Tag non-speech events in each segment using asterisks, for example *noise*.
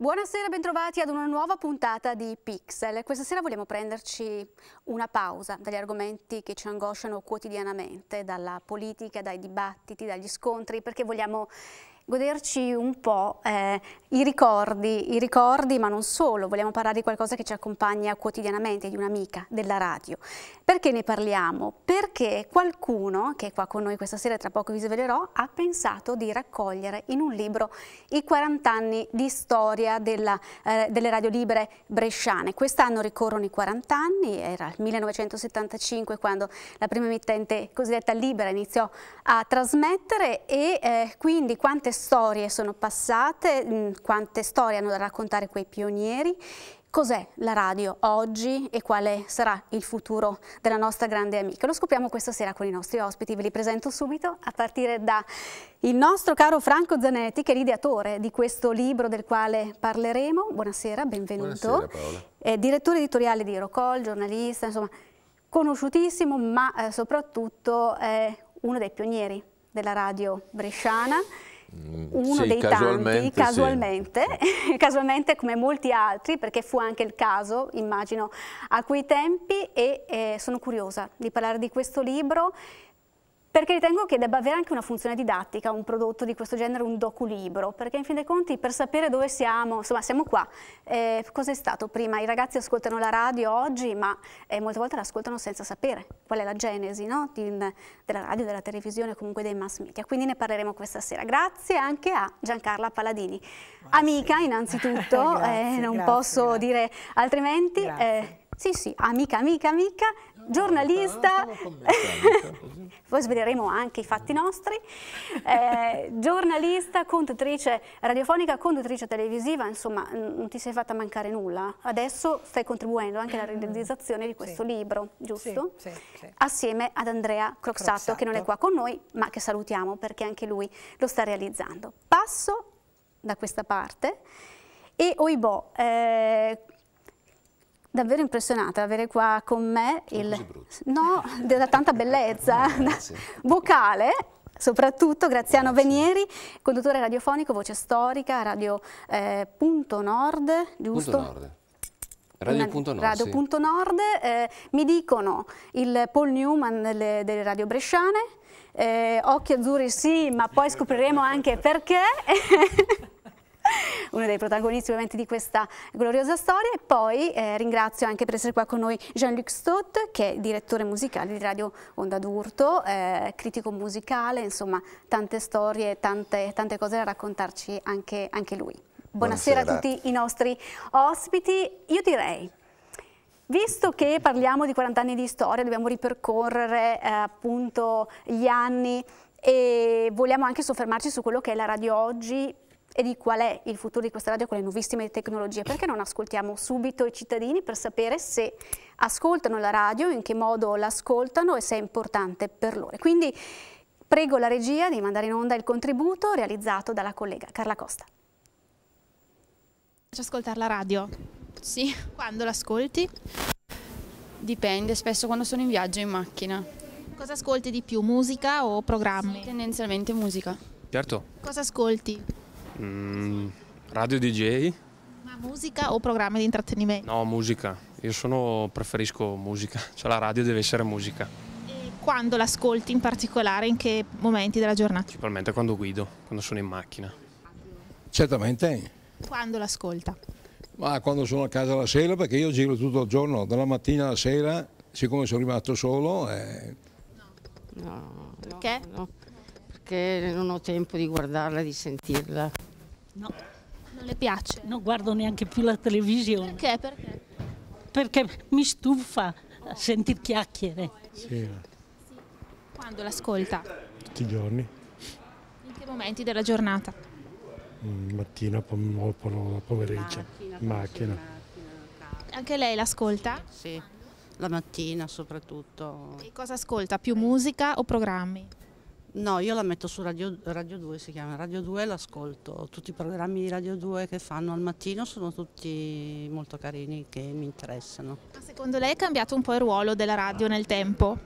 Buonasera, bentrovati ad una nuova puntata di Pixel. Questa sera vogliamo prenderci una pausa dagli argomenti che ci angosciano quotidianamente, dalla politica, dai dibattiti, dagli scontri, perché vogliamo goderci un po' eh, i, ricordi, i ricordi, ma non solo, vogliamo parlare di qualcosa che ci accompagna quotidianamente, di un'amica, della radio. Perché ne parliamo? Perché qualcuno, che è qua con noi questa sera, tra poco vi svelerò, ha pensato di raccogliere in un libro i 40 anni di storia della, eh, delle radio libere bresciane. Quest'anno ricorrono i 40 anni, era il 1975 quando la prima emittente cosiddetta libera iniziò a trasmettere e eh, quindi quante storie sono passate, mm, quante storie hanno da raccontare quei pionieri Cos'è la radio oggi e quale sarà il futuro della nostra grande amica? Lo scopriamo questa sera con i nostri ospiti, ve li presento subito a partire da il nostro caro Franco Zanetti che è l'ideatore di questo libro del quale parleremo. Buonasera, benvenuto. Buonasera, è direttore editoriale di Rocol, giornalista, insomma conosciutissimo ma eh, soprattutto eh, uno dei pionieri della radio bresciana uno sì, dei casualmente, tanti, casualmente, sì. *laughs* casualmente, come molti altri, perché fu anche il caso, immagino, a quei tempi e eh, sono curiosa di parlare di questo libro perché ritengo che debba avere anche una funzione didattica, un prodotto di questo genere, un doculibro, perché in fin dei conti per sapere dove siamo, insomma siamo qua, eh, cos'è stato prima? I ragazzi ascoltano la radio oggi, ma eh, molte volte l'ascoltano senza sapere qual è la genesi no? di, della radio, della televisione comunque dei mass media, quindi ne parleremo questa sera. Grazie anche a Giancarla Paladini, grazie. Ah, amica innanzitutto, *laughs* eh, grazie, eh, non grazie, posso dire altrimenti. Eh, sì, sì, amica, amica, amica, giornalista, ah, *laughs* cioè, poi sveleremo anche i fatti nostri, eh, giornalista, conduttrice radiofonica, conduttrice televisiva, insomma non ti sei fatta mancare nulla. Adesso stai contribuendo anche alla realizzazione di questo sì. libro, giusto? Sì, sì, Assieme ad Andrea Croxatto, Croxatto, che non è qua con noi, ma che salutiamo perché anche lui lo sta realizzando. Passo da questa parte e Oibò, eh, davvero impressionata avere qua con me il... No, della tanta bellezza *laughs* *laughs* vocale soprattutto Graziano Grazie. Venieri, conduttore radiofonico, voce storica, radio eh, punto nord, giusto? Punto nord. Radio, punto nord, radio sì. punto nord eh, mi dicono il Paul Newman delle, delle radio bresciane, eh, occhi azzurri sì, ma poi scopriremo anche perché. *laughs* *laughs* uno dei protagonisti ovviamente di questa gloriosa storia. E poi eh, ringrazio anche per essere qua con noi Jean-Luc Stott, che è direttore musicale di Radio Onda d'Urto, eh, critico musicale, insomma tante storie, tante, tante cose da raccontarci anche, anche lui. Buonasera, Buonasera a tutti i nostri ospiti. Io direi Visto che parliamo di 40 anni di storia, dobbiamo ripercorrere eh, appunto gli anni e vogliamo anche soffermarci su quello che è la radio oggi e di qual è il futuro di questa radio con le nuovissime tecnologie, perché non ascoltiamo subito i cittadini per sapere se ascoltano la radio, in che modo l'ascoltano e se è importante per loro. Quindi prego la regia di mandare in onda il contributo realizzato dalla collega Carla Costa. Piace ascoltare la radio? Sì. Quando l'ascolti? Dipende, spesso quando sono in viaggio in macchina. Cosa ascolti di più, musica o programmi? Sì, tendenzialmente musica. Certo. Cosa ascolti? Mm, radio DJ. Ma musica o programmi di intrattenimento? No, musica. Io sono, preferisco musica, *laughs* cioè la radio deve essere musica. E quando l'ascolti in particolare, in che momenti della giornata? Principalmente quando guido, quando sono in macchina. Certamente. Quando l'ascolta? Ma quando sono a casa la sera, perché io giro tutto il giorno, dalla mattina alla sera, siccome sono rimasto solo... Eh... No. no. Perché? No, perché non ho tempo di guardarla, di sentirla. No. Non le piace? Non guardo neanche più la televisione. Perché? Perché, Perché mi stufa oh. sentir chiacchiere. Sì. Quando l'ascolta? Tutti i giorni. In che momenti della giornata? Mm, mattina, pom- pomeriggio. Macchina. macchina. Anche lei l'ascolta? Sì, la mattina soprattutto. E cosa ascolta? Più musica o programmi? No, io la metto su Radio, Radio 2, si chiama Radio 2 e l'ascolto. Tutti i programmi di Radio 2 che fanno al mattino sono tutti molto carini, che mi interessano. Ma secondo lei è cambiato un po' il ruolo della radio nel tempo?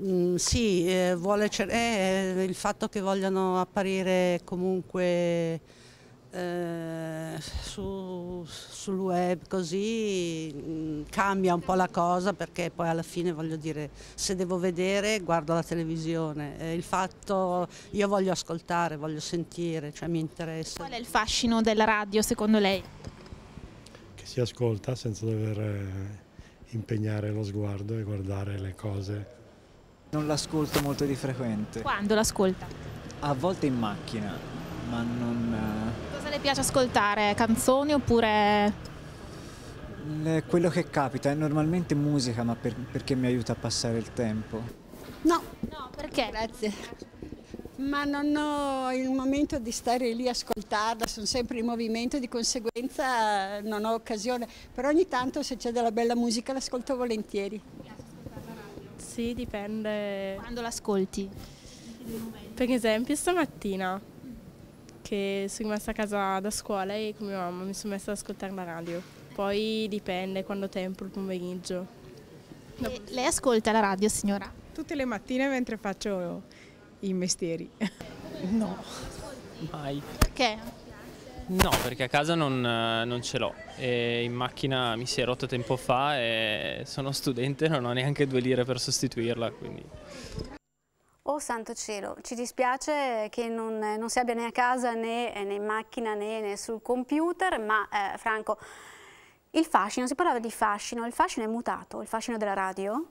Mm, sì, eh, eh, il fatto che vogliano apparire comunque eh, su, sul web così mm, cambia un po' la cosa perché poi alla fine voglio dire se devo vedere guardo la televisione eh, il fatto io voglio ascoltare voglio sentire cioè mi interessa qual è il fascino della radio secondo lei? che si ascolta senza dover eh, impegnare lo sguardo e guardare le cose non l'ascolto molto di frequente quando l'ascolta? a volte in macchina ma non eh, le piace ascoltare? Canzoni oppure... Eh, quello che capita è normalmente musica, ma per, perché mi aiuta a passare il tempo. No. No, perché? Grazie. Ma non ho il momento di stare lì a ascoltarla, sono sempre in movimento, di conseguenza eh, non ho occasione. Però ogni tanto se c'è della bella musica l'ascolto volentieri. Sì, dipende. Quando l'ascolti? Per esempio stamattina che sono rimasta a casa da scuola e con mia mamma mi sono messa ad ascoltare la radio. Poi dipende quando tempo il pomeriggio. No. Lei ascolta la radio signora? Tutte le mattine mentre faccio i mestieri. *laughs* No, mai. Perché? No, perché a casa non, non ce l'ho. in macchina mi si è rotto tempo fa e sono studente, non ho neanche due lire per sostituirla. Quindi santo cielo, ci dispiace che non, non si abbia né a casa né, eh, né in macchina né, né, sul computer, ma eh, Franco, il fascino, si parlava di fascino, il fascino è mutato, il fascino della radio?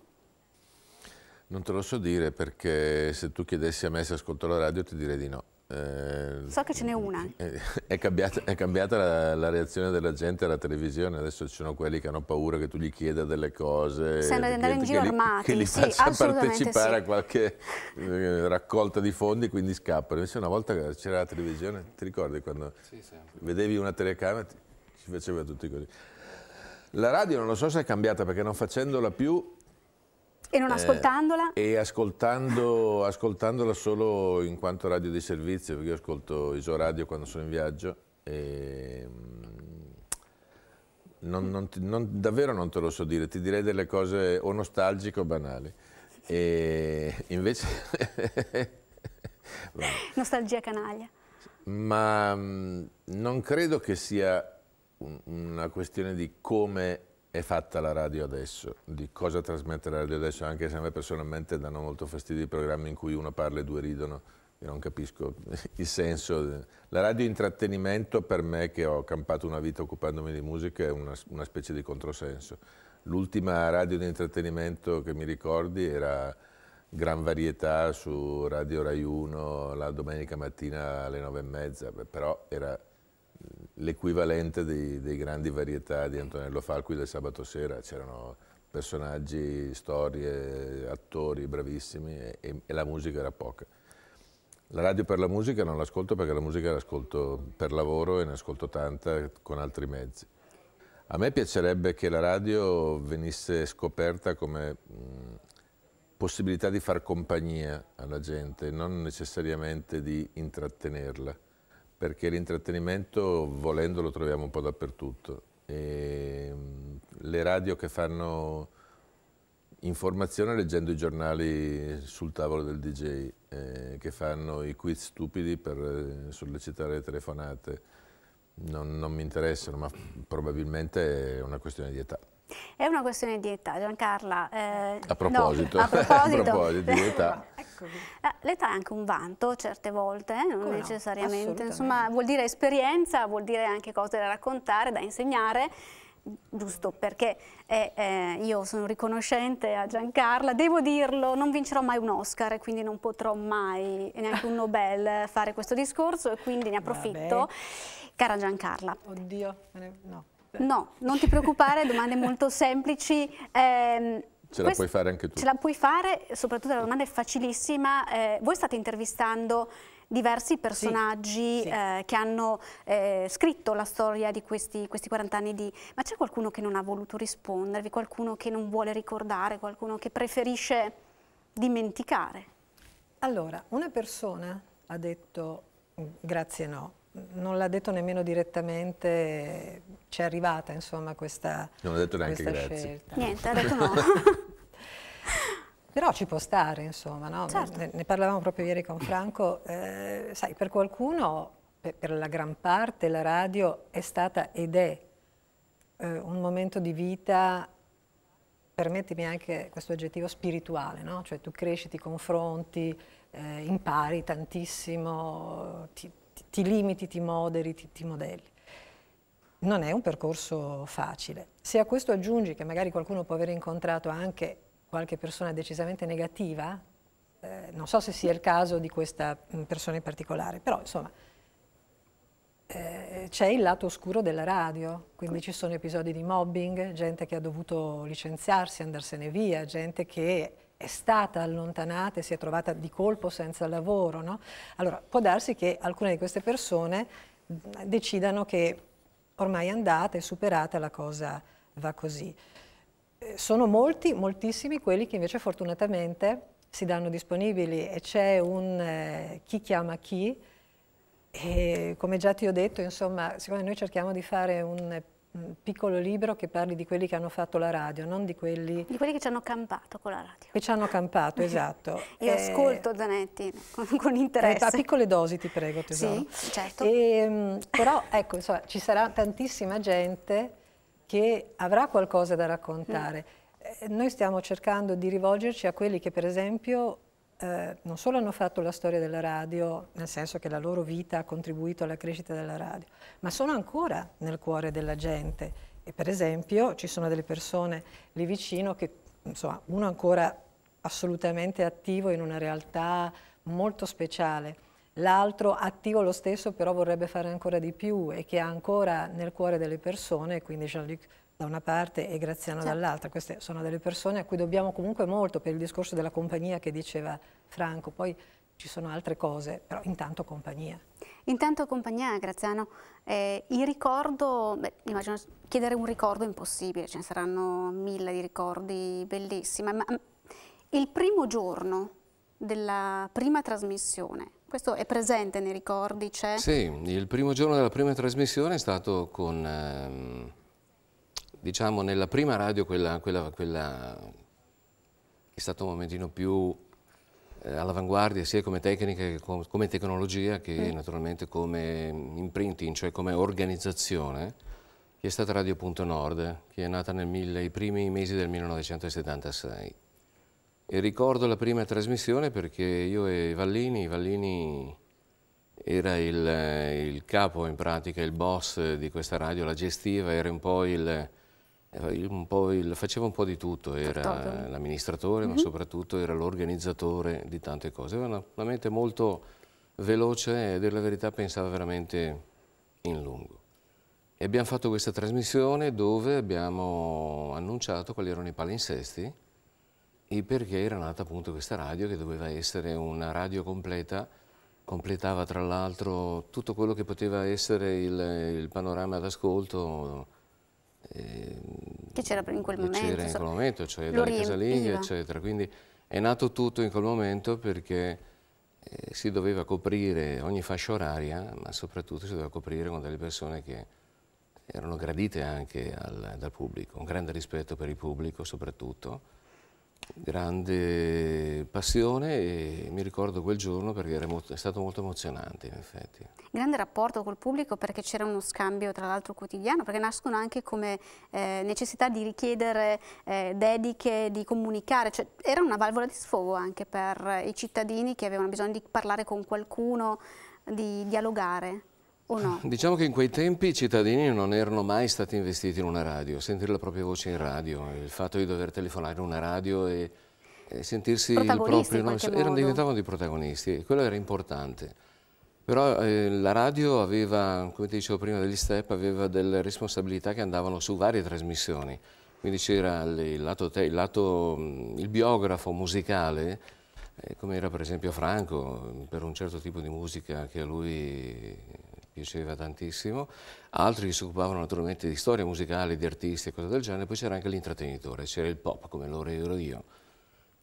Non te lo so dire perché se tu chiedessi a me se ascolto la radio ti direi di no. Eh, so che ce n'è una. *laughs* È cambiata, è cambiata la, la, reazione della gente alla televisione, adesso ci sono quelli che hanno paura che tu gli chieda delle cose. Sembra di andare in giro armati. che li sì, faccia partecipare sì. a qualche eh, raccolta di fondi e quindi scappano. Invece una volta c'era la televisione, ti ricordi quando sì, vedevi una telecamera, ci faceva tutti così. La radio non lo so se è cambiata perché non facendola più e non eh, ascoltandola? Eh, e ascoltando, ascoltandola solo in quanto radio di servizio, perché io ascolto Isoradio quando sono in viaggio. E, mm, non, non, non, davvero non te lo so dire, ti direi delle cose o nostalgiche o banali. E invece... *laughs* Nostalgia canaglia. Ma mm, non credo che sia una questione di come è fatta la radio adesso, di cosa trasmette la radio adesso, anche se a me personalmente danno molto fastidio i programmi in cui uno parla e due ridono, io non capisco *laughs* il senso. La radio intrattenimento per me, che ho campato una vita occupandomi di musica, è una, una specie di controsenso. L'ultima radio di intrattenimento che mi ricordi era Gran Varietà su Radio Rai 1 la domenica mattina alle nove e mezza, però era l'equivalente dei, dei, grandi varietà di Antonello Falqui del sabato sera, c'erano personaggi, storie, attori bravissimi e, e, la musica era poca. La radio per la musica non l'ascolto perché la musica l'ascolto per lavoro e ne ascolto tanta con altri mezzi. A me piacerebbe che la radio venisse scoperta come mh, possibilità di far compagnia alla gente, non necessariamente di intrattenerla perché l'intrattenimento volendo lo troviamo un po' dappertutto. E ehm, le radio che fanno informazione leggendo i giornali sul tavolo del DJ, eh, che fanno i quiz stupidi per eh, sollecitare le telefonate, non, non mi interessano, ma probabilmente è una questione di età. È una questione di età, Giancarla. Eh, a proposito, no, a *laughs* proposito. a proposito di età. *laughs* Ecco, eh, l'età è anche un vanto certe volte, eh? non Come necessariamente, no, insomma vuol dire esperienza, vuol dire anche cose da raccontare, da insegnare giusto perché eh, eh, io sono riconoscente a Giancarla, devo dirlo, non vincerò mai un Oscar e quindi non potrò mai neanche un Nobel fare questo discorso e quindi ne approfitto. Vabbè. Cara Giancarla. Oddio, no. No, non ti preoccupare, domande molto semplici. Eh, Ce la puoi fare anche tu. Ce la puoi fare, soprattutto la domanda è facilissima. Eh, voi state intervistando diversi personaggi sì, sì. Eh, che hanno eh, scritto la storia di questi, questi 40 anni di... Ma c'è qualcuno che non ha voluto rispondervi, qualcuno che non vuole ricordare, qualcuno che preferisce dimenticare? Allora, una persona ha detto grazie no, non l'ha detto nemmeno direttamente, ci è arrivata insomma questa, non ha detto neanche grazie. Scelta. Niente, ha detto no. *laughs* *laughs* Però ci può stare, insomma, no? certo. ne, ne, parlavamo proprio ieri con Franco, eh, sai, per qualcuno, per, per, la gran parte, la radio è stata ed è eh, un momento di vita, permettimi anche questo aggettivo, spirituale, no? Cioè tu cresci, ti confronti, eh, impari tantissimo, ti, ti, ti, limiti, ti moderi, ti, ti modelli non è un percorso facile. Se a questo aggiungi che magari qualcuno può aver incontrato anche qualche persona decisamente negativa, eh, non so se sia il caso di questa mm, persona in particolare, però insomma eh, c'è il lato oscuro della radio, quindi ci sono episodi di mobbing, gente che ha dovuto licenziarsi, andarsene via, gente che è stata allontanata e si è trovata di colpo senza lavoro. No? Allora può darsi che alcune di queste persone mm, decidano che ormai è andata, è superata, la cosa va così sono molti, moltissimi quelli che invece fortunatamente si danno disponibili e c'è un eh, chi chiama chi e come già ti ho detto, insomma, siccome noi cerchiamo di fare un piccolo libro che parli di quelli che hanno fatto la radio, non di quelli... Di quelli che ci hanno campato con la radio. Che ci hanno campato, *laughs* esatto. Io e... Eh, ascolto Zanetti con, con eh, interesse. A piccole dosi ti prego tesoro. Sì, certo. E, ehm, però ecco, insomma, ci sarà tantissima gente che avrà qualcosa da raccontare. Mm. Eh, noi stiamo cercando di rivolgerci a quelli che per esempio eh, non solo hanno fatto la storia della radio, nel senso che la loro vita ha contribuito alla crescita della radio, ma sono ancora nel cuore della gente. E per esempio ci sono delle persone lì vicino che, insomma, uno ancora assolutamente attivo in una realtà molto speciale l'altro attivo lo stesso però vorrebbe fare ancora di più e che ha ancora nel cuore delle persone, quindi Jean-Luc da una parte e Graziano certo. dall'altra, queste sono delle persone a cui dobbiamo comunque molto per il discorso della compagnia che diceva Franco, poi ci sono altre cose, però intanto compagnia. Intanto compagnia, Graziano, eh, il ricordo, beh, immagino chiedere un ricordo impossibile, ce ne saranno mille di ricordi bellissimi, ma il primo giorno della prima trasmissione, questo è presente nei ricordi, c'è? Sì, il primo giorno della prima trasmissione è stato con, ehm, diciamo, nella prima radio quella, quella, quella, è stato un momentino più eh, all'avanguardia sia come tecnica che com come tecnologia che mm. naturalmente come imprinting, cioè come organizzazione che è stata Radio Punto Nord, che è nata nel mille, i primi mesi del 1976. E ricordo la prima trasmissione perché io e Vallini, Vallini era il, il, capo in pratica, il boss di questa radio, la gestiva, era un po' il, eh, un po il faceva un po' di tutto, era l'amministratore mm -hmm. ma mhm. soprattutto era l'organizzatore di tante cose, aveva una, una mente molto veloce e della verità pensava veramente in lungo. E abbiamo fatto questa trasmissione dove abbiamo annunciato quali erano i palinsesti e perché era nata appunto questa radio che doveva essere una radio completa, completava tra l'altro tutto quello che poteva essere il, il panorama d'ascolto ehm, che c'era in quel momento. C'era in quel momento, cioè dalle casalinghe, eccetera. Quindi è nato tutto in quel momento perché eh, si doveva coprire ogni fascia oraria, ma soprattutto si doveva coprire con delle persone che erano gradite anche al, dal pubblico, un grande rispetto per il pubblico soprattutto grande passione e mi ricordo quel giorno perché molto, è stato molto emozionante in effetti. Grande rapporto col pubblico perché c'era uno scambio tra l'altro quotidiano, perché nascono anche come eh, necessità di richiedere eh, dediche, di comunicare, cioè, era una valvola di sfogo anche per i cittadini che avevano bisogno di parlare con qualcuno, di dialogare. No? *laughs* Diciamo che in quei tempi i cittadini non erano mai stati investiti in una radio, sentire la propria voce in radio, il fatto di dover telefonare in una radio e, e sentirsi il proprio erano, diventavano dei protagonisti e quello era importante. Però eh, la radio aveva, come ti dicevo prima degli step, aveva delle responsabilità che andavano su varie trasmissioni. Quindi c'era il lato, il, lato, mm, il biografo musicale, eh, come era per esempio Franco, per un certo tipo di musica che a lui piaceva tantissimo, altri che si occupavano naturalmente di storia musicale, di artisti e cose del genere, poi c'era anche l'intrattenitore, c'era il pop come lo ero io,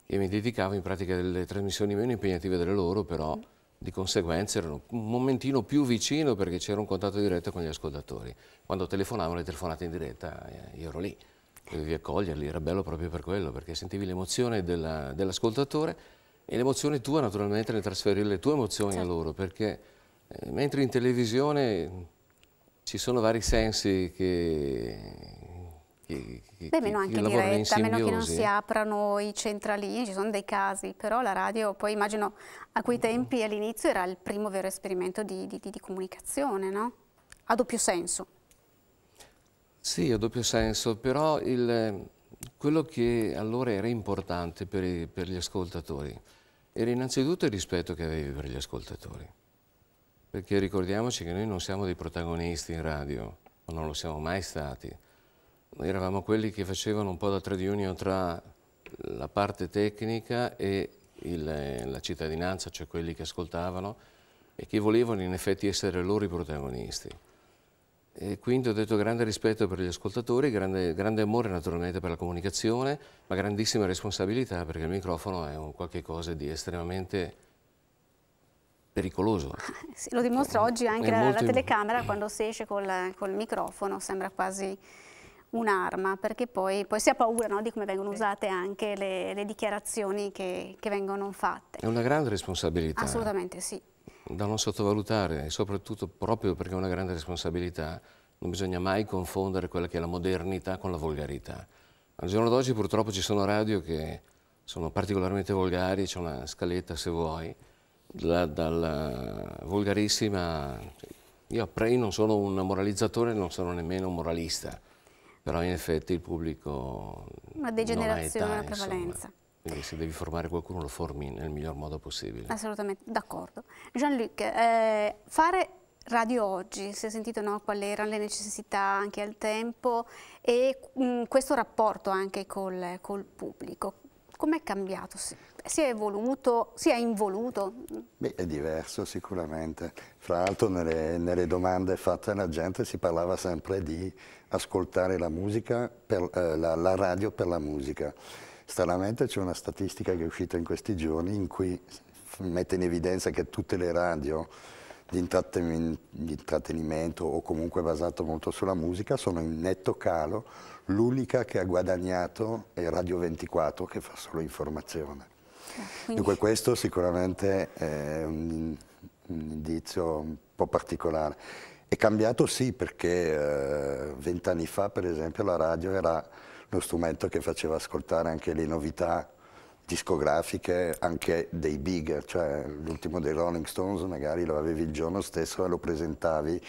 che mi dedicavo in pratica delle trasmissioni meno impegnative delle loro, però di conseguenza erano un momentino più vicino perché c'era un contatto diretto con gli ascoltatori. Quando telefonavano le telefonate in diretta eh, io ero lì, dovevi accoglierli, era bello proprio per quello, perché sentivi l'emozione dell'ascoltatore e l'emozione tua naturalmente nel trasferire le tue emozioni certo. a loro, perché eh, mentre in televisione ci sono vari sensi che, che, che, Beh, meno anche in diretta, a meno che non si aprano i centralini, ci sono dei casi, però la radio poi immagino a quei mm-hmm. tempi all'inizio era il primo vero esperimento di, di, di, comunicazione, no? A doppio senso. Sì, a doppio senso, però il, quello che allora era importante per, i, per gli ascoltatori era innanzitutto il rispetto che avevi per gli ascoltatori. Perché ricordiamoci che noi non siamo dei protagonisti in radio, ma non lo siamo mai stati. Noi eravamo quelli che facevano un po' da trade union tra la parte tecnica e il, la cittadinanza, cioè quelli che ascoltavano e che volevano in effetti essere loro i protagonisti. E quindi ho detto grande rispetto per gli ascoltatori, grande, grande, amore naturalmente per la comunicazione, ma grandissima responsabilità perché il microfono è un qualche cosa di estremamente pericoloso. Ah, sì, lo dimostra oggi anche la, la, telecamera quando si esce col, col microfono, sembra quasi un'arma, perché poi, poi, si ha paura no, di come vengono usate anche le, le dichiarazioni che, che, vengono fatte. È una grande responsabilità. Assolutamente sì. Da non sottovalutare, soprattutto proprio perché è una grande responsabilità, non bisogna mai confondere quella che è la modernità con la volgarità. Al giorno d'oggi purtroppo ci sono radio che sono particolarmente volgari, c'è una scaletta se vuoi, dalla, dalla eh, volgarissima... Io a Prey non sono un moralizzatore, non sono nemmeno un moralista, però in effetti il pubblico... Una degenerazione, età, una prevalenza. Insomma. Quindi se devi formare qualcuno lo formi nel miglior modo possibile. Assolutamente, d'accordo. Jean-Luc, eh, fare radio oggi, si è sentito no, quali erano le necessità anche al tempo e mh, mm, questo rapporto anche col, col pubblico. Com'è cambiato? Si è evoluto? Si è involuto? Beh, è diverso sicuramente. Fra l'altro nelle, nelle, domande fatte alla gente si parlava sempre di ascoltare la musica, per, eh, la, la radio per la musica. Stranamente c'è una statistica che è uscita in questi giorni in cui mette in evidenza che tutte le radio di, intrattenimento o comunque basato molto sulla musica sono in netto calo L'unica che ha guadagnato è Radio 24 che fa solo informazione. Quindi... Dunque questo sicuramente è un, un, indizio un po' particolare. È cambiato sì perché eh, vent'anni eh, fa per esempio la radio era lo strumento che faceva ascoltare anche le novità discografiche anche dei big, cioè l'ultimo dei Rolling Stones magari lo avevi il giorno stesso e lo presentavi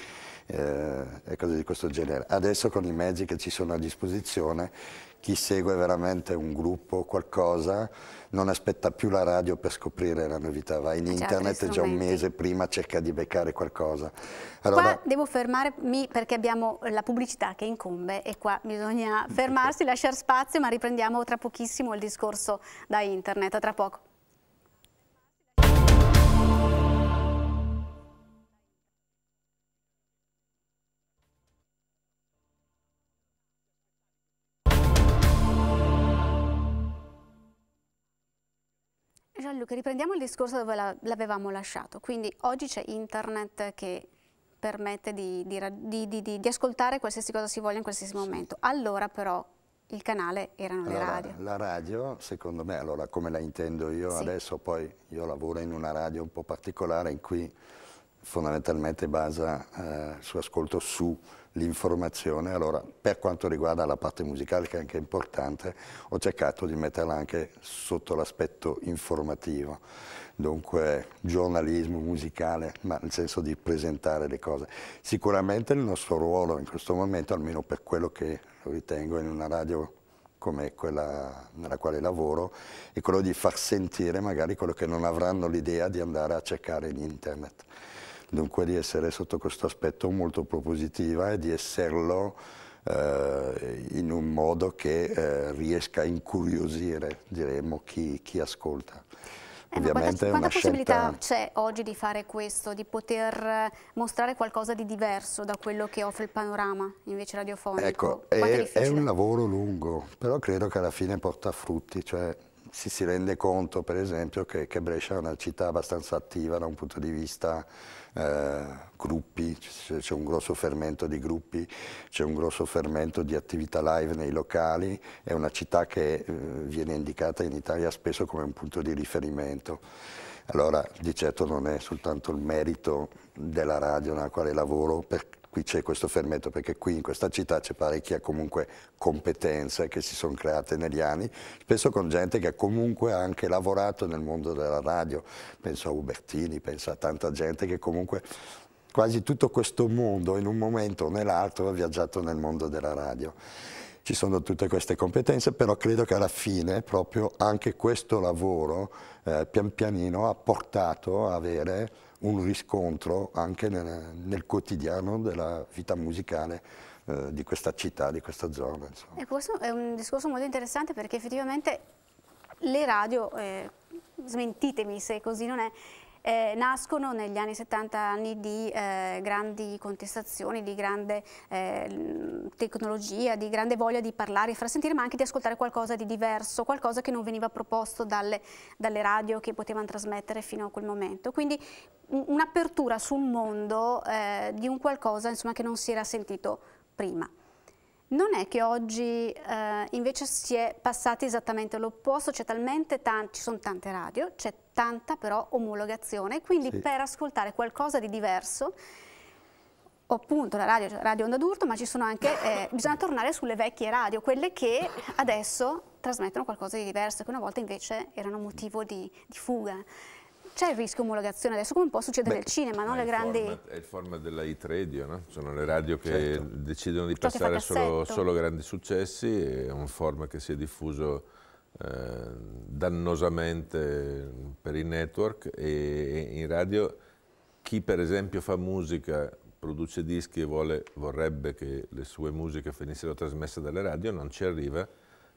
eh, e cose di questo genere. Adesso con i mezzi che ci sono a disposizione, chi segue veramente un gruppo o qualcosa non aspetta più la radio per scoprire la novità, va in certo, internet già, già un mese prima, cerca di beccare qualcosa. Allora, qua devo fermarmi perché abbiamo la pubblicità che incombe e qua bisogna *laughs* fermarsi, lasciare spazio, ma riprendiamo tra pochissimo il discorso da internet, a tra poco. Gianluca, riprendiamo il discorso dove l'avevamo lasciato. Quindi oggi c'è internet che permette di, di, di, di, ascoltare qualsiasi cosa si voglia in qualsiasi momento. Allora però il canale erano allora, le radio. La radio, secondo me, allora come la intendo io sì. adesso, poi io lavoro in una radio un po' particolare in cui fondamentalmente basa eh, il suo ascolto su l'informazione, allora per quanto riguarda la parte musicale che è anche importante, ho cercato di metterla anche sotto l'aspetto informativo, dunque giornalismo musicale, ma nel senso di presentare le cose. Sicuramente il nostro ruolo in questo momento, almeno per quello che ritengo in una radio come quella nella quale lavoro, è quello di far sentire magari quello che non avranno l'idea di andare a cercare in internet dunque di essere sotto questo aspetto molto propositiva e di esserlo eh, in un modo che eh, riesca a incuriosire, diremmo, chi, chi ascolta. Eh, Ovviamente quanta, quanta possibilità c'è scelta... oggi di fare questo, di poter eh, mostrare qualcosa di diverso da quello che offre il panorama invece radiofonico? Ecco, è, è, un lavoro lungo, però credo che alla fine porta frutti, cioè si, si rende conto per esempio che, che Brescia è una città abbastanza attiva da un punto di vista eh, gruppi, c'è un grosso fermento di gruppi, c'è un grosso fermento di attività live nei locali, è una città che eh, viene indicata in Italia spesso come un punto di riferimento. Allora di certo non è soltanto il merito della radio nella quale lavoro per qui c'è questo fermento perché qui in questa città c'è parecchia comunque competenza che si sono create negli anni, spesso con gente che comunque ha anche lavorato nel mondo della radio, penso a Ubertini, penso a tanta gente che comunque quasi tutto questo mondo in un momento o nell'altro ha viaggiato nel mondo della radio. Ci sono tutte queste competenze, però credo che alla fine proprio anche questo lavoro eh, pian pianino ha portato a avere un riscontro anche nel, nel quotidiano della vita musicale eh, di questa città, di questa zona. Insomma. E ecco, questo è un discorso molto interessante perché effettivamente le radio, eh, smentitemi se così non è, eh, nascono negli anni 70 anni di eh, grandi contestazioni, di grande eh, tecnologia, di grande voglia di parlare, di far sentire, ma anche di ascoltare qualcosa di diverso, qualcosa che non veniva proposto dalle, dalle radio che potevano trasmettere fino a quel momento. Quindi un'apertura sul mondo eh, di un qualcosa insomma, che non si era sentito prima. Non è che oggi eh, invece si è passati esattamente all'opposto, ci sono tante radio, c'è tanta però omologazione, quindi sì. per ascoltare qualcosa di diverso appunto la radio, radio onda d'urto, ma ci sono anche, eh, *laughs* bisogna tornare sulle vecchie radio, quelle che adesso trasmettono qualcosa di diverso, che una volta invece erano motivo di, di fuga. C'è il rischio omologazione adesso, come può succedere Beh, nel cinema, no? Le grandi... Format, è il format della hit radio, no? Sono le radio che certo. decidono di Ciò passare solo, solo grandi successi, è un format che si è diffuso eh, dannosamente per i network e, in radio chi per esempio fa musica produce dischi e vuole, vorrebbe che le sue musiche venissero trasmesse dalle radio, non ci arriva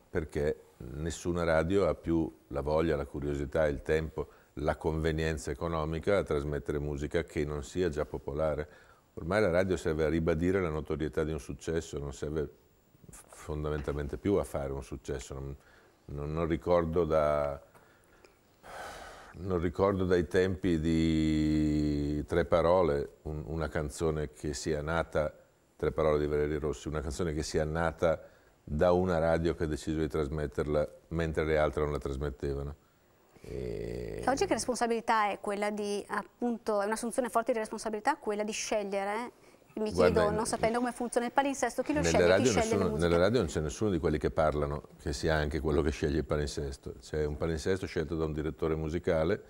perché nessuna radio ha più la voglia, la curiosità, il tempo, la convenienza economica a trasmettere musica che non sia già popolare. Ormai la radio serve a ribadire la notorietà di un successo, non serve fondamentalmente più a fare un successo. Non, non, non, ricordo da, non, ricordo dai tempi di Tre Parole un, una canzone che sia nata, Tre Parole di Valerio Rossi, una canzone che sia nata da una radio che ha deciso di trasmetterla mentre le altre non la trasmettevano. E... Oggi che responsabilità è quella di, appunto, è un'assunzione forte di responsabilità quella di scegliere mi Guarda, chiedo, non sapendo come funziona il palinsesto, chi lo sceglie, radio chi nessuno, sceglie Nelle radio non c'è nessuno di quelli che parlano, che sia anche quello che sceglie il palinsesto. C'è un palinsesto scelto da un direttore musicale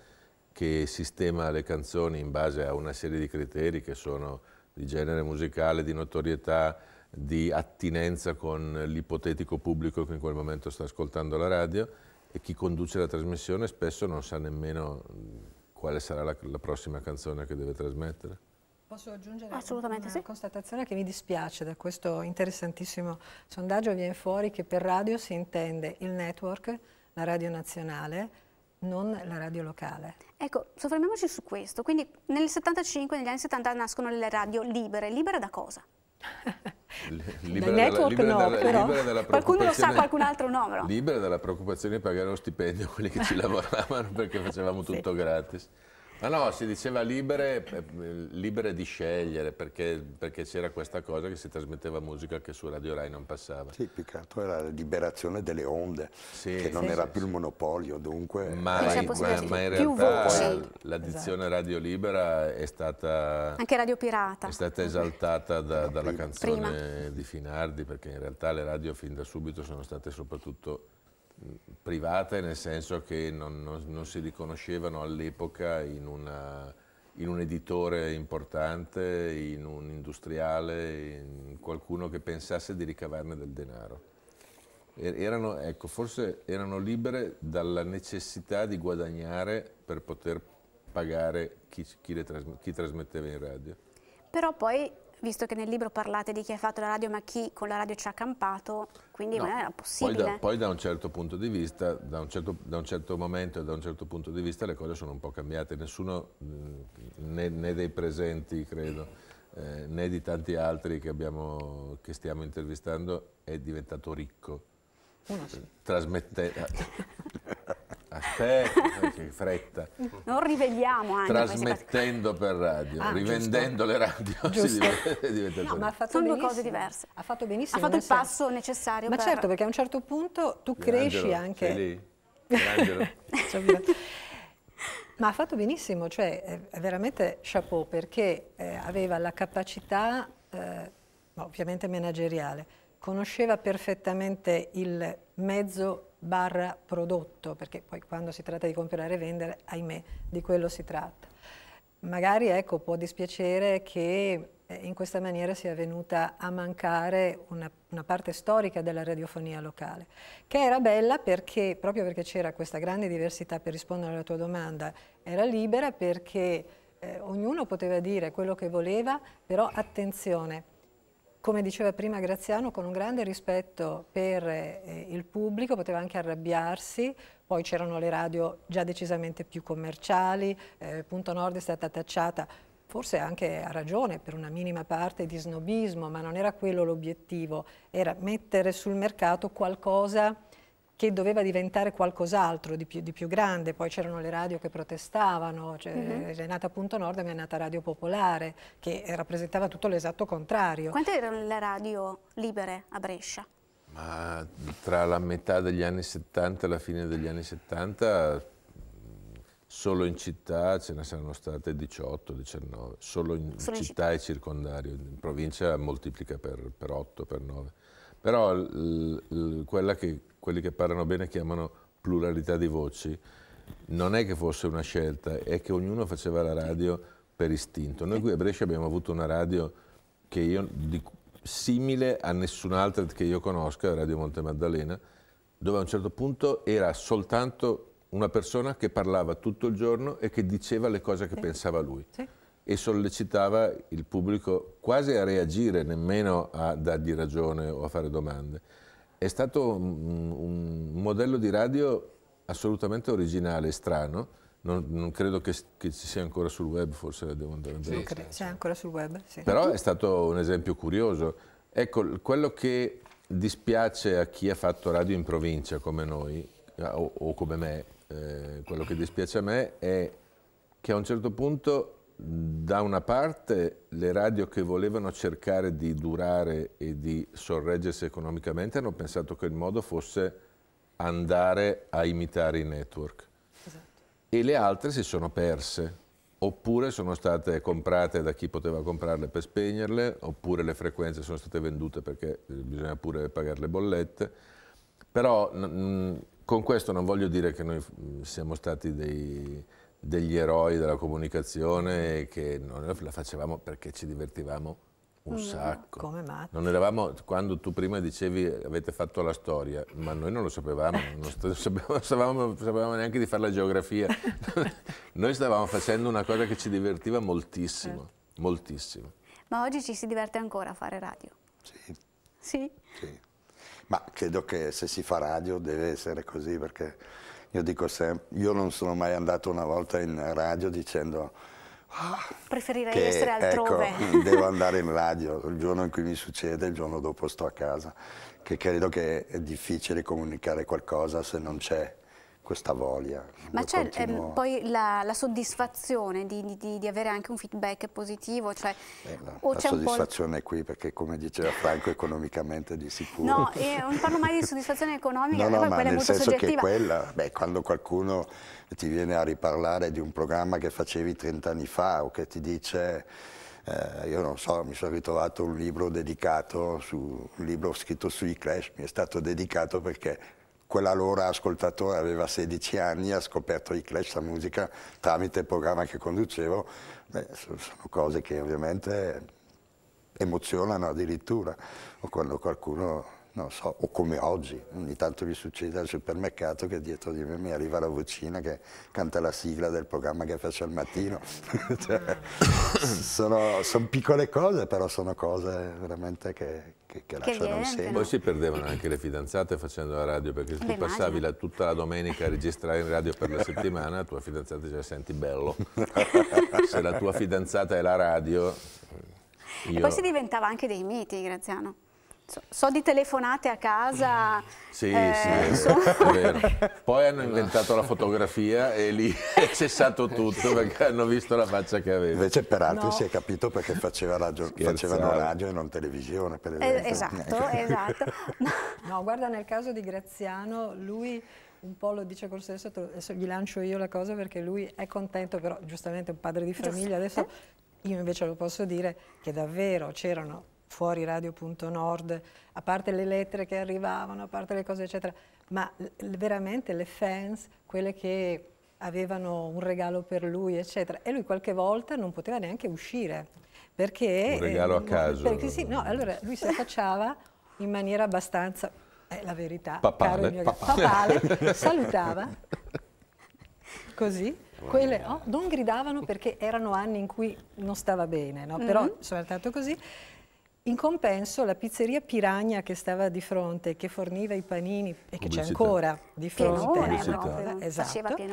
che sistema le canzoni in base a una serie di criteri che sono di genere musicale, di notorietà, di attinenza con l'ipotetico pubblico che in quel momento sta ascoltando la radio e chi conduce la trasmissione spesso non sa nemmeno quale sarà la, la prossima canzone che deve trasmettere. Posso aggiungere Assolutamente una sì. constatazione che mi dispiace da questo interessantissimo sondaggio, viene fuori che per radio si intende il network, la radio nazionale, non la radio locale. Ecco, soffermiamoci su questo. Quindi nel 75, negli anni 70 nascono le radio libere. Libere da cosa? libera dal network della, libera no, della, però libera della qualcuno lo sa, qualcun altro no però. Libera dalla preoccupazione di pagare lo stipendio a quelli che ci *laughs* lavoravano perché facevamo tutto sì. gratis. Ma no, si diceva libere, eh, libere di scegliere, perché, perché c'era questa cosa che si trasmetteva musica che su Radio Rai non passava. Sì, più che altro era la liberazione delle onde, sì, che non sì, era sì, più il monopolio, dunque... Ma, in, ma, ma in realtà esatto. l'addizione esatto. Radio Libera è stata... Anche Radio Pirata. È stata esaltata da, dalla canzone di Finardi, perché in realtà le radio fin da subito sono state soprattutto private nel senso che non, non, non si riconoscevano all'epoca in, in, un editore importante, in un industriale, in qualcuno che pensasse di ricavarne del denaro. Er, erano, ecco, forse erano libere dalla necessità di guadagnare per poter pagare chi, chi, trasm chi trasmetteva in radio. Però poi visto che nel libro parlate di chi ha fatto la radio ma chi con la radio ci ha campato, quindi no, non era possibile. Poi da, poi da, un certo punto di vista, da un certo, da un certo, momento e da un certo punto di vista le cose sono un po' cambiate, nessuno, mm, né, né dei presenti credo, eh, né di tanti altri che, abbiamo, che stiamo intervistando è diventato ricco. Uno sì. Trasmette... *laughs* aspetta, *laughs* che fretta. Non riveliamo anche Trasmettendo per radio, ah, rivendendo giusto. le radio. Giusto. Si *laughs* diventa, no, ma Sono due cose diverse. Ha fatto benissimo. Ha fatto il passo necessario Ma per... certo, perché a un certo punto tu cresci anche... Sei lì? *laughs* Ma ha fatto benissimo, cioè è veramente chapeau perché eh, aveva la capacità, eh, ovviamente manageriale, conosceva perfettamente il mezzo barra prodotto, perché poi quando si tratta di comprare e vendere, ahimè, di quello si tratta. Magari ecco, può dispiacere che eh, in questa maniera sia venuta a mancare una, una, parte storica della radiofonia locale, che era bella perché, proprio perché c'era questa grande diversità per rispondere alla tua domanda, era libera perché eh, ognuno poteva dire quello che voleva, però attenzione, come diceva prima Graziano, con un grande rispetto per eh, il pubblico, poteva anche arrabbiarsi, poi c'erano le radio già decisamente più commerciali, eh, Punto Nord è stata tacciata forse anche a ragione per una minima parte di snobismo, ma non era quello l'obiettivo, era mettere sul mercato qualcosa che doveva diventare qualcos'altro di, di più, grande, poi c'erano le radio che protestavano, cioè, mm -hmm. Eh, è nata Punto Nord e mi è nata Radio Popolare, che eh, rappresentava tutto l'esatto contrario. Quante erano le radio libere a Brescia? Ma tra la metà degli anni 70 e la fine degli anni 70 mm, solo in città ce ne saranno state 18, 19, solo in, solo città, città, e circondario, in provincia moltiplica per, per 8, per 9. Però l, l, quella che quelli che parlano bene chiamano pluralità di voci, non è che fosse una scelta, è che ognuno faceva la radio per istinto. Noi qui a Brescia abbiamo avuto una radio che io, di, simile a nessun'altra che io conosca, Radio Monte Maddalena, dove a un certo punto era soltanto una persona che parlava tutto il giorno e che diceva le cose che sì. pensava lui. Sì. E sollecitava il pubblico quasi a reagire, nemmeno a dargli ragione o a fare domande. È stato un, un modello di radio assolutamente originale e strano, non, non, credo che, che, ci sia ancora sul web, forse la devo andare a vedere. Sì, c'è ancora sul web, sì. Però è stato un esempio curioso. Ecco, quello che dispiace a chi ha fatto radio in provincia come noi, eh, o, o come me, eh, quello che dispiace a me è che a un certo punto da una parte le radio che volevano cercare di durare e di sorreggersi economicamente hanno pensato che il modo fosse andare a imitare i network esatto. e le altre si sono perse oppure sono state comprate da chi poteva comprarle per spegnerle oppure le frequenze sono state vendute perché eh, bisogna pure pagare le bollette però con questo non voglio dire che noi siamo stati dei degli eroi della comunicazione che noi la facevamo perché ci divertivamo un mm, sacco. Come matti. Non eravamo, quando tu prima dicevi avete fatto la storia, ma noi non lo sapevamo, *laughs* non sapevamo, sapevamo, sapevamo neanche di fare la geografia. *laughs* noi stavamo facendo una cosa che ci divertiva moltissimo, eh. moltissimo. Ma oggi ci si diverte ancora a fare radio? Sì. Sì? Sì. Ma credo che se si fa radio deve essere così perché io dico sempre, io non sono mai andato una volta in radio dicendo ah, preferirei che, essere ecco, altrove. Ecco, *laughs* devo andare in *laughs* radio, il giorno in cui mi succede, il giorno dopo sto a casa, che credo che è difficile comunicare qualcosa se non c'è questa voglia. Ma c'è ehm, continuo... poi la, la soddisfazione di, di, di, avere anche un feedback positivo? Cioè, eh, no, la soddisfazione è qui perché come diceva Franco economicamente di sicuro. No, *laughs* eh, non parlo mai di soddisfazione economica, no, no, poi ma quella nel è molto senso soggettiva. Che quella, beh, quando qualcuno ti viene a riparlare di un programma che facevi 30 anni fa o che ti dice... Eh, io non so, mi sono ritrovato un libro dedicato, su, un libro scritto sui crash, mi è stato dedicato perché quella loro ascoltatore aveva 16 anni, ha scoperto i Clash, la musica, tramite il programma che conducevo, Beh, sono cose che ovviamente emozionano addirittura, o quando qualcuno non so, o come oggi, ogni tanto gli succede al supermercato che dietro di me mi arriva la vocina che canta la sigla del programma che faccio al mattino. *laughs* cioè, sono, sono, piccole cose, però sono cose veramente che, che, che lasciano un segno. Poi si perdevano anche le fidanzate facendo la radio, perché se tu passavi la, tutta la domenica a registrare in radio per la settimana, la tua fidanzata diceva senti bello, *laughs* se la tua fidanzata è la radio... Io... E poi si diventava anche dei miti, Graziano. So, di telefonate a casa. *laughs* Sì, eh, sì, *laughs* sono... è vero. Poi hanno inventato la fotografia e lì *laughs* è cessato tutto perché hanno visto la faccia che aveva. Invece per altri no. si è capito perché faceva radio, facevano radio e non televisione, per eh, esempio. Eh, esatto, ecco. esatto. No, guarda, nel caso di Graziano, lui un po' lo dice con se stesso, adesso gli lancio io la cosa perché lui è contento, però giustamente è un padre di famiglia, adesso eh? io invece lo posso dire che davvero c'erano fuori radio.nord, a parte le lettere che arrivavano, a parte le cose eccetera, ma veramente le fans, quelle che avevano un regalo per lui eccetera e lui qualche volta non poteva neanche uscire perché... Un eh, regalo eh, a caso. Perché sì, no, allora lui si affacciava in maniera abbastanza, è eh, la verità, papale, mio, papale. papale *laughs* salutava così quelle oh, non gridavano perché erano anni in cui non stava bene, no? mm -hmm. però mm-hmm. sono andato così in compenso la pizzeria Piragna che stava di fronte, che forniva i panini e che c'è ancora di fronte, pienone, esatto, che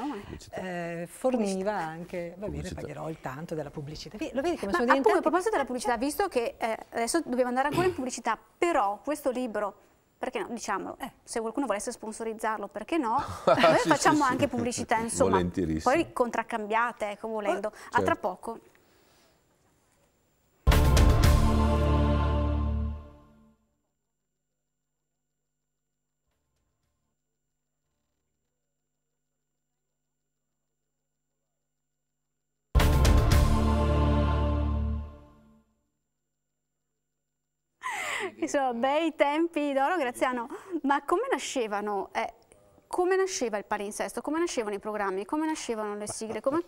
eh, forniva anche, va bene pagherò il tanto della pubblicità. Lo vedi come Ma sono appunto, a proposito della pubblicità, visto che eh, adesso dobbiamo andare ancora in pubblicità, però questo libro perché no, diciamolo, eh, se qualcuno volesse sponsorizzarlo, perché no? *laughs* Noi ah, sì, facciamo sì, anche pubblicità, insomma, poi contraccambiate, ecco, volendo. Certo. A tra certo. poco. sono bei tempi d'oro, Graziano. Ma come nascevano? Eh, come nasceva il palinsesto? Come nascevano i programmi? Come nascevano le sigle? Come...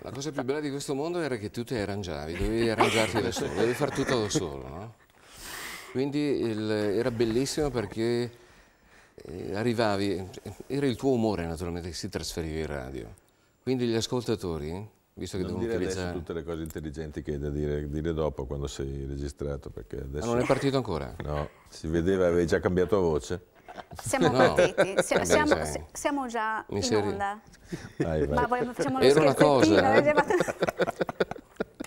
La cosa più bella di questo mondo era che tu ti arrangiavi, dovevi arrangiarti da solo, dovevi fare tutto da solo, no? Quindi il, era bellissimo perché eh, arrivavi, era il tuo umore naturalmente che si trasferiva in radio. Quindi gli ascoltatori visto che non dire utilizzare... tutte le cose intelligenti che hai da dire, dire dopo quando sei registrato, perché adesso... Ah, non è partito ancora? No, si vedeva, avevi già cambiato voce. Siamo no. partiti, *laughs* siamo, siamo, siamo già in, in onda. Vai, vai. Ma facciamo lo Era una cosa. Eh. *laughs*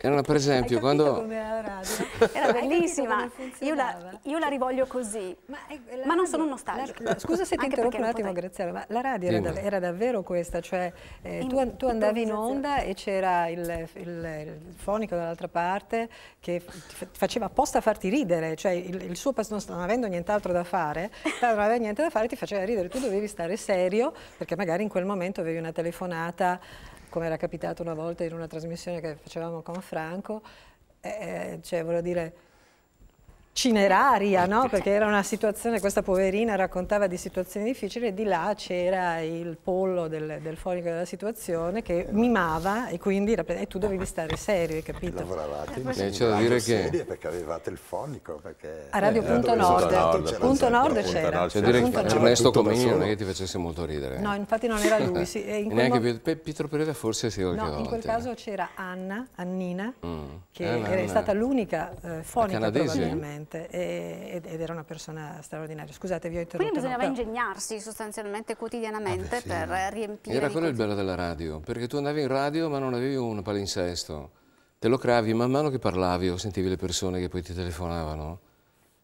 Erano per esempio quando... Era, *laughs* bellissima, io la, io la, rivoglio così, ma, la ma non sono uno La, scusa se ti interrompo un attimo potrei... Graziella, ma la radio era, era, davvero questa, cioè eh, in, tu, tu, andavi in onda e c'era il, il, il, fonico dall'altra parte che faceva apposta farti ridere, cioè il, il suo non, non avendo nient'altro da fare, *laughs* non aveva niente da fare ti faceva ridere, tu dovevi stare serio perché magari in quel momento avevi una telefonata come era capitato una volta in una trasmissione che facevamo con Franco, eh, eh cioè voglio dire cineraria, no? Certo. perché era una situazione, questa poverina raccontava di situazioni difficili e di là c'era il pollo del, del fonico della situazione che eh. mimava e quindi e tu dovevi eh. stare serio, hai capito? Lavoravate eh, in eh, c'è dire che... perché avevate il fonico, perché... A Radio eh, Punto, Nord, Punto Nord c'era. Cioè dire che Ernesto Comini non è che ti facesse molto ridere. No, infatti non era lui. Sì, e *laughs* neanche mo... Pietro Pereira forse sì qualche no, in quel caso c'era Anna, Annina, mm. che eh, era stata l'unica eh, fonica probabilmente veramente, e, ed era una persona straordinaria. Scusate, vi ho interrotto. Quindi bisognava però... ingegnarsi sostanzialmente quotidianamente ah sì. per riempire... Era quello il bello della radio, perché tu andavi in radio ma non avevi un palinsesto, te lo creavi man mano che parlavi o sentivi le persone che poi ti telefonavano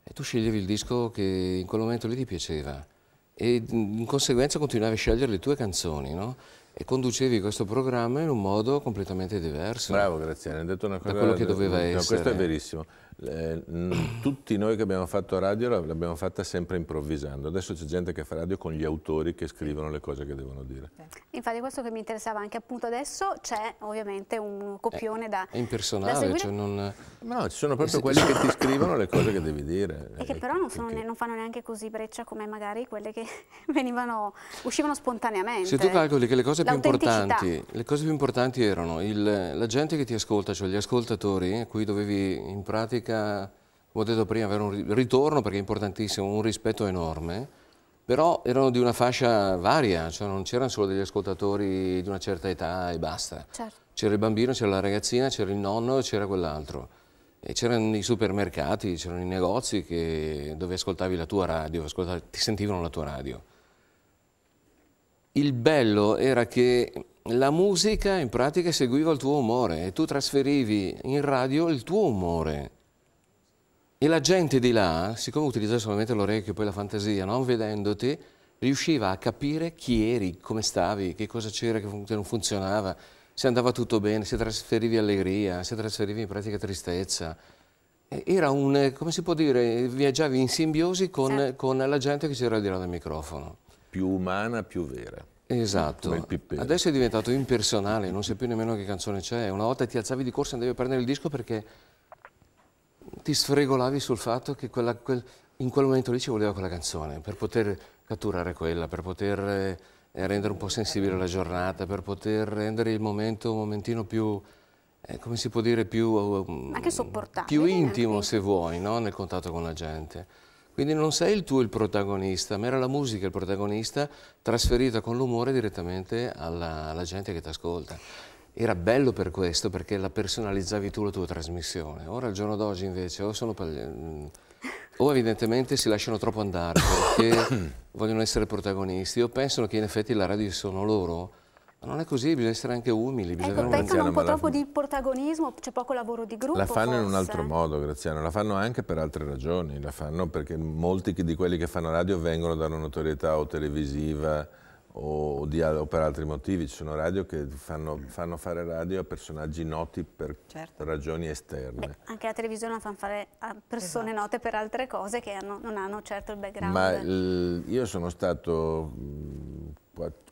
e tu sceglievi il disco che in quel momento lì ti piaceva e in conseguenza continuavi a scegliere le tue canzoni, no? E conducevi questo programma in un modo completamente diverso. Bravo, Graziani, hai detto una cosa da quello che doveva no, essere. Questo è verissimo eh, tutti noi che abbiamo fatto radio l'abbiamo fatta sempre improvvisando. Adesso c'è gente che fa radio con gli autori che scrivono le cose che devono dire. Infatti questo che mi interessava anche appunto adesso c'è ovviamente un copione eh, da È impersonale, da cioè non... No, ci sono proprio quelli che ti scrivono le cose che devi dire. E che eh, però non, sono, che... non fanno neanche così breccia come magari quelle che *laughs* venivano, uscivano spontaneamente. Se tu calcoli che le cose più importanti, le cose più importanti erano il, la gente che ti ascolta, cioè gli ascoltatori, a cui dovevi in pratica significa, come ho detto prima, avere un ritorno, perché è importantissimo, un rispetto enorme, però erano di una fascia varia, cioè non c'erano solo degli ascoltatori di una certa età e basta. Certo. C'era certo. il bambino, c'era la ragazzina, c'era il nonno, c'era quell'altro. C'erano i supermercati, c'erano i negozi che, dove ascoltavi la tua radio, ti sentivano la tua radio. Il bello era che la musica in pratica seguiva il tuo umore e tu trasferivi in radio il tuo umore. E la gente di là, siccome utilizza solamente l'orecchio e poi la fantasia, non vedendoti, riusciva a capire chi eri, come stavi, che cosa c'era che non funzionava, se andava tutto bene, se trasferivi allegria, se trasferivi in pratica tristezza. Era un, come si può dire, viaggiavi in simbiosi con, sì. con la gente che c'era di là del microfono. Più umana, più vera. Esatto. Adesso è diventato impersonale, non sai più nemmeno che canzone c'è. Una volta ti alzavi di corsa e andavi a prendere il disco perché ti sfregolavi sul fatto che quella, quel, in quel momento lì ci voleva quella canzone per poter catturare quella, per poter eh, rendere un po' sensibile la giornata, per poter rendere il momento un momentino più, eh, come si può dire, più, eh, um, più intimo se vuoi, no? nel contatto con la gente. Quindi non sei tu il protagonista, ma era la musica il protagonista trasferita con l'umore direttamente alla, alla gente che ti ascolta. Era bello per questo, perché la personalizzavi tu la tua trasmissione. Ora, al giorno d'oggi, invece, o, sono, mm, o evidentemente si lasciano troppo andare perché *coughs* vogliono essere protagonisti, o pensano che in effetti la radio sono loro, ma non è così, bisogna essere anche umili. Bisogna ecco, pensano un po' troppo la... di protagonismo, c'è poco lavoro di gruppo. La fanno forse. in un altro modo, Graziano, la fanno anche per altre ragioni, la fanno perché molti di quelli che fanno radio vengono da una notorietà o televisiva o, di, o, per altri motivi. Ci sono radio che fanno, fanno fare radio a personaggi noti per certo. ragioni esterne. Beh, anche la televisione fa fare a persone esatto. note per altre cose che hanno, non hanno certo il background. Ma il, io sono stato mm,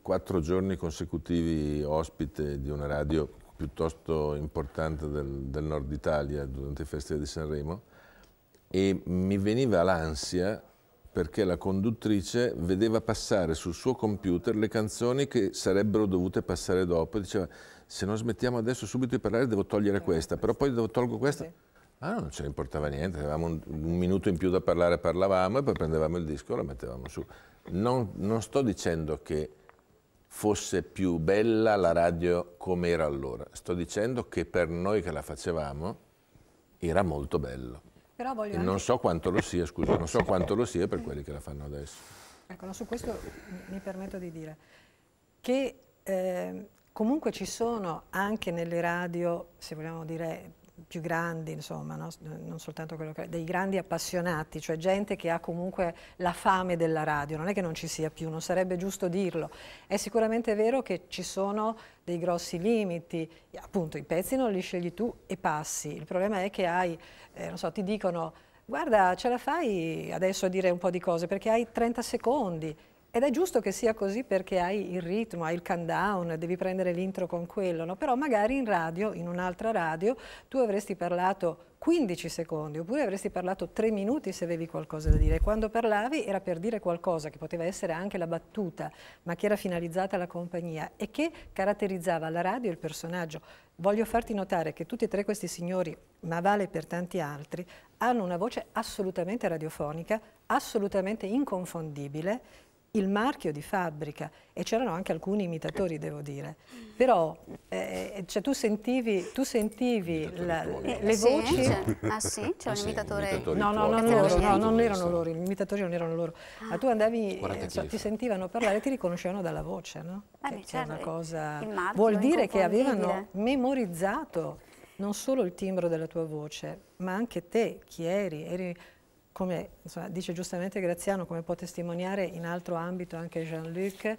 quattro giorni consecutivi ospite di una radio piuttosto importante del, del nord Italia durante i Festival di Sanremo e mi veniva l'ansia perché la conduttrice vedeva passare sul suo computer le canzoni che sarebbero dovute passare dopo e diceva se non smettiamo adesso subito di parlare devo togliere questa, però poi devo tolgo questa. Ah, non ce ne importava niente, avevamo un, un, minuto in più da parlare, parlavamo e poi prendevamo il disco e lo mettevamo su. Non, non sto dicendo che fosse più bella la radio come era allora, sto dicendo che per noi che la facevamo era molto bello. Però voglio anche... Non so quanto lo sia, scusa, non so quanto lo sia per quelli che la fanno adesso. Ecco, no, su questo mi permetto di dire che eh, comunque ci sono anche nelle radio, se vogliamo dire più grandi, insomma, no? non soltanto quello che, dei grandi appassionati, cioè gente che ha comunque la fame della radio, non è che non ci sia più, non sarebbe giusto dirlo. È sicuramente vero che ci sono dei grossi limiti, appunto i pezzi non li scegli tu e passi, il problema è che hai, eh, non so, ti dicono guarda ce la fai adesso a dire un po' di cose perché hai 30 secondi, ed è giusto che sia così perché hai il ritmo, hai il countdown, devi prendere l'intro con quello, no? però magari in radio, in un'altra radio, tu avresti parlato 15 secondi, oppure avresti parlato 3 minuti se avevi qualcosa da dire. Quando parlavi era per dire qualcosa che poteva essere anche la battuta, ma che era finalizzata alla compagnia e che caratterizzava la radio e il personaggio. Voglio farti notare che tutti e tre questi signori, ma vale per tanti altri, hanno una voce assolutamente radiofonica, assolutamente inconfondibile il marchio di fabbrica e c'erano anche alcuni imitatori devo dire però eh, eh cioè, tu sentivi, tu sentivi la, le ah, sì, voci ah sì c'era ah, un sì, imitatore no no, non, loro, no, non erano loro gli imitatori non erano loro ah. ma tu andavi eh, cioè, ti sentivano parlare e ti riconoscevano dalla voce no? Vabbè, eh che, certo. una cosa marzo, vuol dire che avevano memorizzato non solo il timbro della tua voce ma anche te chi eri eri come insomma, dice giustamente Graziano, come può testimoniare in altro ambito anche Jean-Luc, eh,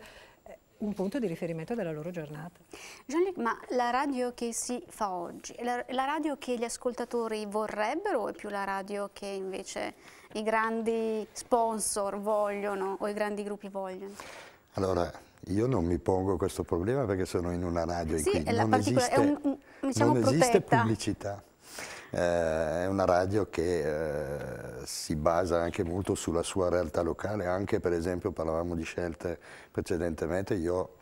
un punto di riferimento della loro giornata. Jean-Luc, ma la radio che si fa oggi, la, la radio che gli ascoltatori vorrebbero o è più la radio che invece i grandi sponsor vogliono o i grandi gruppi vogliono? Allora, io non mi pongo questo problema perché sono in una radio sì, in cui non, esiste, un, diciamo non esiste pubblicità eh, è una radio che eh, si basa anche molto sulla sua realtà locale, anche per esempio parlavamo di scelte precedentemente, io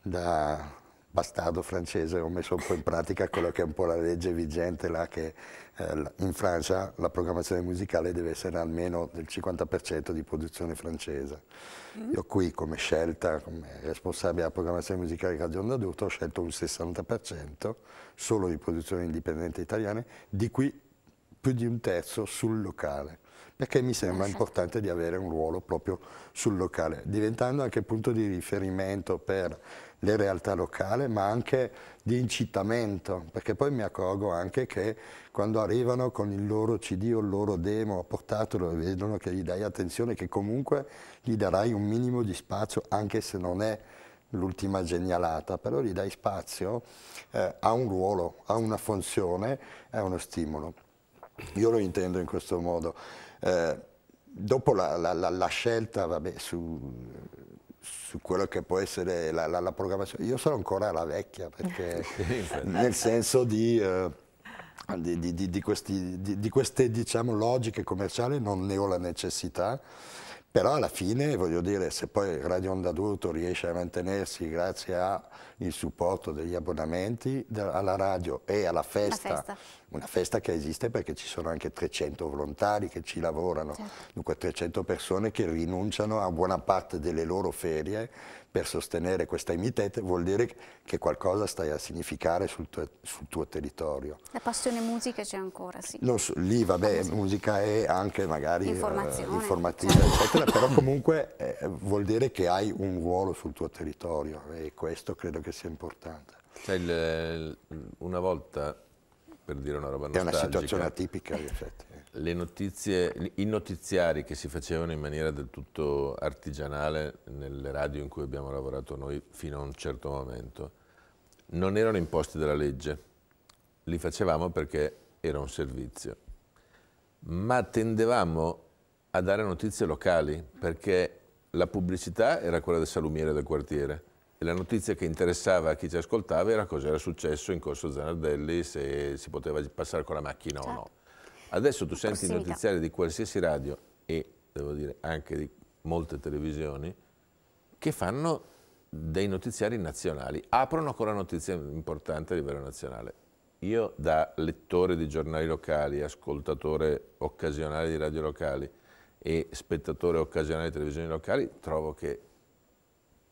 da bastardo francese ho messo un po' in pratica quello che è un po' la legge vigente là che eh, in Francia la programmazione musicale deve essere almeno del 50% di produzione francese. Mm. Io qui come scelta, come responsabile della programmazione musicale di Radio Onda ho scelto un 60% solo di produzioni indipendenti italiane, di cui più di un terzo sul locale perché mi sembra esatto. importante di avere un ruolo proprio sul locale, diventando anche punto di riferimento per le realtà locali, ma anche di incitamento, perché poi mi accorgo anche che quando arrivano con il loro CD o il loro demo, a portatelo e vedono che gli dai attenzione, che comunque gli darai un minimo di spazio, anche se non è l'ultima genialata, però gli dai spazio, eh, ha un ruolo, ha una funzione, è uno stimolo. Io lo intendo in questo modo. Eh, dopo la, la, la, la scelta, vabbè, su su quello che può essere la, la, la, programmazione. Io sono ancora la vecchia, perché *laughs* nel senso di, eh, di, di, di questi, queste diciamo, logiche commerciali non ne ho la necessità. Però alla fine, voglio dire, se poi Radio Onda Adulto riesce a mantenersi grazie al supporto degli abbonamenti alla radio e alla festa, festa, una festa che esiste perché ci sono anche 300 volontari che ci lavorano, certo. dunque 300 persone che rinunciano a buona parte delle loro ferie per sostenere questa imitete vuol dire che qualcosa stai a significare sul tuo, sul tuo territorio. La passione musica c'è ancora, sì. So, lì vabbè, musica è anche magari eh, informativa, eccetera, però comunque eh, vuol dire che hai un ruolo sul tuo territorio e questo credo che sia importante. Cioè il, una volta, per dire una roba nostalgica... È una situazione atipica, in effetti le notizie, i notiziari che si facevano in maniera del tutto artigianale nelle radio in cui abbiamo lavorato noi fino a un certo momento, non erano imposti dalla legge, li facevamo perché era un servizio, ma tendevamo a dare notizie locali perché la pubblicità era quella del salumiere del quartiere e la notizia che interessava a chi ci ascoltava era cosa era successo in Corso Zanardelli, se si poteva passare con la macchina certo. o no. Certo. Adesso tu senti i notiziari di qualsiasi radio e devo dire anche di molte televisioni che fanno dei notiziari nazionali, aprono con la notizia importante a livello nazionale. Io da lettore di giornali locali, ascoltatore occasionale di radio locali e spettatore occasionale di televisioni locali, trovo che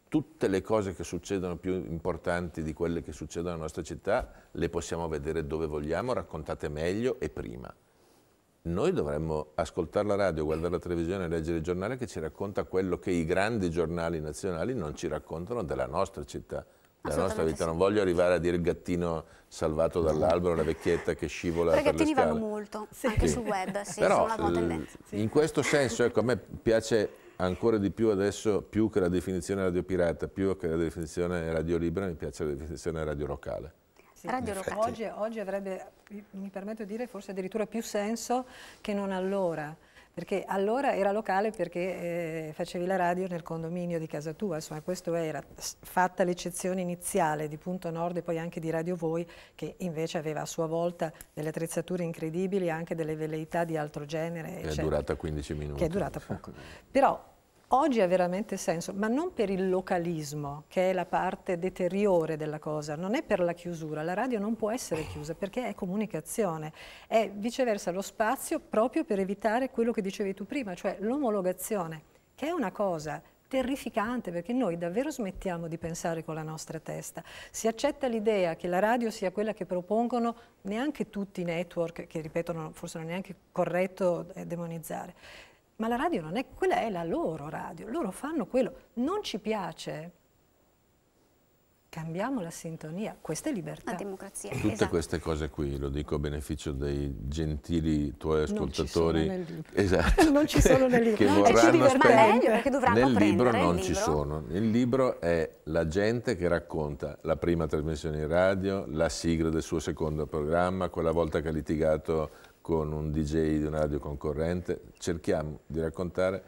tutte le cose che succedono più importanti di quelle che succedono nella nostra città le possiamo vedere dove vogliamo, raccontate meglio e prima. Noi dovremmo ascoltare la radio, guardare la televisione, leggere il giornale che ci racconta quello che i grandi giornali nazionali non ci raccontano della nostra città, della nostra vita. Non voglio arrivare a dire il gattino salvato dall'albero, la vecchietta che scivola Perché per le scale. Perché vanno molto, sì. anche sul web, sì, *laughs* Però, eh, sì. in questo senso, ecco, a me piace ancora di più adesso, più che la definizione radio pirata, più che la definizione radio libera, mi piace la definizione radio locale sì, Radio Locale. Oggi, oggi avrebbe, mi permetto di dire, forse addirittura più senso che non allora perché allora era locale perché eh, facevi la radio nel condominio di casa tua, insomma questo era, fatta l'eccezione iniziale di Punto Nord e poi anche di Radio Voi, che invece aveva a sua volta delle attrezzature incredibili, anche delle velleità di altro genere. Che è durata 15 minuti. Che è durata poco. Però Oggi ha veramente senso, ma non per il localismo, che è la parte deteriore della cosa, non è per la chiusura, la radio non può essere chiusa perché è comunicazione, è viceversa lo spazio proprio per evitare quello che dicevi tu prima, cioè l'omologazione, che è una cosa terrificante perché noi davvero smettiamo di pensare con la nostra testa. Si accetta l'idea che la radio sia quella che propongono neanche tutti i network, che ripeto non, forse non è neanche corretto eh, demonizzare, ma la radio non è, quella è la loro radio, loro fanno quello, non ci piace, cambiamo la sintonia, questa è libertà. La democrazia. Tutte esatto. queste cose qui, lo dico a beneficio dei gentili tuoi ascoltatori. Non ci sono nel libro. Esatto. *laughs* non ci sono nel libro. che non vorranno meglio perché dovranno Nel libro non libro. ci sono. Il libro è la gente che racconta la prima trasmissione in radio, la sigla del suo secondo programma, quella volta che ha litigato con un DJ di una radio concorrente, cerchiamo di raccontare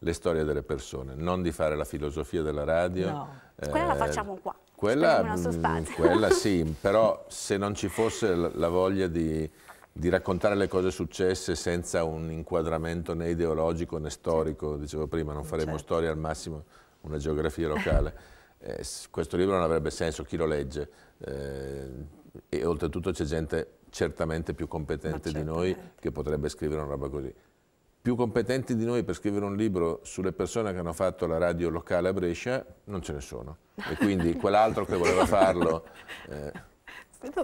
le storie delle persone, non di fare la filosofia della radio. No. Eh, quella la eh, facciamo qua. Quella, mm, quella *laughs* sì, però se non ci fosse la voglia di, di raccontare le cose successe senza un inquadramento né ideologico né storico, dicevo prima, non faremo certo. storia al massimo, una geografia locale. *laughs* eh, questo libro non avrebbe senso, chi lo legge? Eh, e oltretutto c'è gente certamente più competente di noi che potrebbe scrivere una roba così. Più competenti di noi per scrivere un libro sulle persone che hanno fatto la radio locale a Brescia non ce ne sono. E quindi quell'altro che voleva farlo... *laughs* Eh,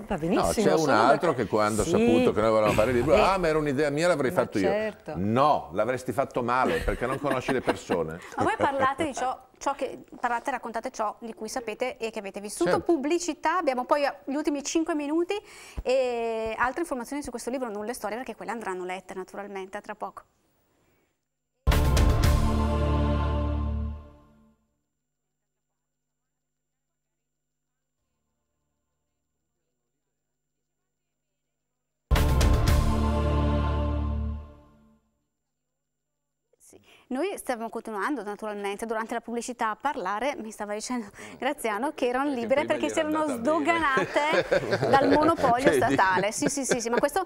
Va benissimo. No, c'è un altro da... che quando sì. ha saputo che noi volevamo fare il libro, eh. ah ma era un'idea mia, l'avrei fatto certo. io. No, l'avresti fatto male perché non conosci le persone. Ma voi parlate di ciò, ciò che, parlate, raccontate ciò di cui sapete e che avete vissuto. Certo. Pubblicità, abbiamo poi eh, gli ultimi 5 minuti e altre informazioni su questo libro nulla le storie perché quelle andranno lette naturalmente tra poco. Noi stavamo continuando naturalmente durante la pubblicità a parlare, mi stava dicendo mm. Graziano, che erano libere perché si erano sdoganate *laughs* dal monopolio statale. Sì, sì, sì, sì, ma questo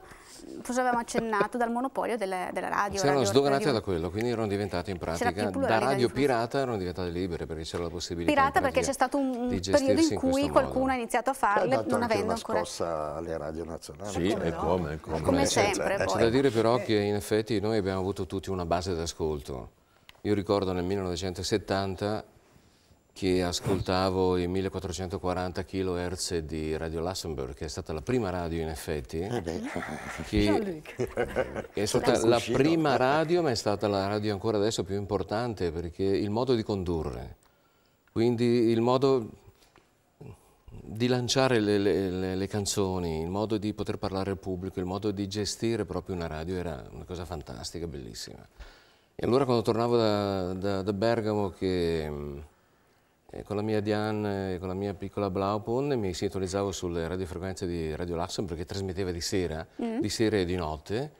forse avevamo accennato dal monopolio delle, della radio. Si erano sdoganate radio. da quello, quindi erano diventate in pratica da radio pirata erano diventate libere perché c'era la possibilità. Pirata perché c'è stato un periodo in cui qualcuno modo. ha iniziato a farle non avendo ancora. una scossa alle radio nazionali. Sì, come, come, come, come eh, sempre. Eh, c'è da dire però che in effetti noi abbiamo avuto tutti una base d'ascolto io ricordo nel 1970 che ascoltavo i 1440 kHz di Radio Lassenberg, che è stata la prima radio in effetti, eh che è stata la prima radio, ma è stata la radio ancora adesso più importante, perché il modo di condurre, quindi il modo di lanciare le, le, le canzoni, il modo di poter parlare al pubblico, il modo di gestire proprio una radio era una cosa fantastica, bellissima. E allora quando tornavo da, da, da Bergamo che, mm, eh, con la mia Diane e con la mia piccola Blaupon mi sintonizzavo sulle radiofrequenze di Radio Laxon perché trasmetteva di sera, mm. di sera e di notte.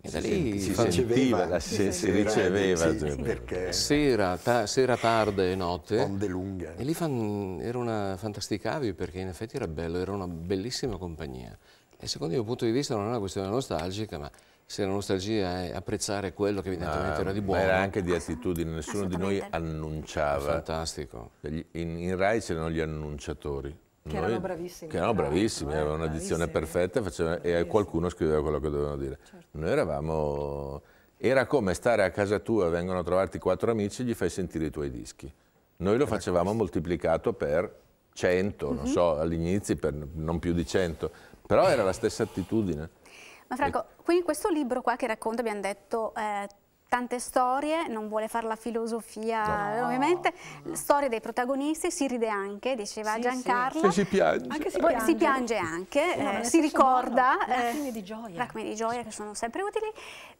E da lì si, si, si riceveva, si, si riceveva, riceveva sera, ta, sera, tarda e notte. Onde lunghe. E lì fan, era una fantasticavi perché in effetti era bello, era una bellissima compagnia. E secondo il mio punto di vista non è una questione nostalgica, ma se la nostalgia è apprezzare quello che evidentemente ah, era di buono. Era anche di attitudine, nessuno di noi annunciava. Fantastico. In, in Rai c'erano gli annunciatori. Che noi, erano bravissimi. Che erano bravissimi, eh, avevano una dizione perfetta facevano, e qualcuno scriveva quello che dovevano dire. Certo. Noi eravamo... Era come stare a casa tua, vengono a trovarti quattro amici e gli fai sentire i tuoi dischi. Noi lo facevamo moltiplicato per 100, mm -hmm. non mhm. so, all'inizio per non più di 100, però era la stessa attitudine. Ma Franco, e... quindi questo libro qua che racconta, abbiamo detto... Eh, tante storie, non vuole fare la filosofia, no, ovviamente, no. storie dei protagonisti, si ride anche, diceva sì, Giancarlo. Sì. Si piange. Anche si, piange. si piange anche, eh, no, eh, si ricorda. Lacrime eh, di gioia. Lacrime di gioia che sono sempre utili.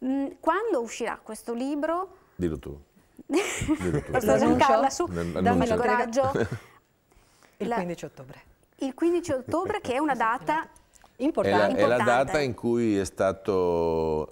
Mm, quando uscirà questo libro? Dillo tu. *laughs* Dillo tu. Giancarlo su, dammi il coraggio. *laughs* Il 15 ottobre. Il 15 ottobre che è una esatto, data esatto. Importante. È la, è la data in cui è stato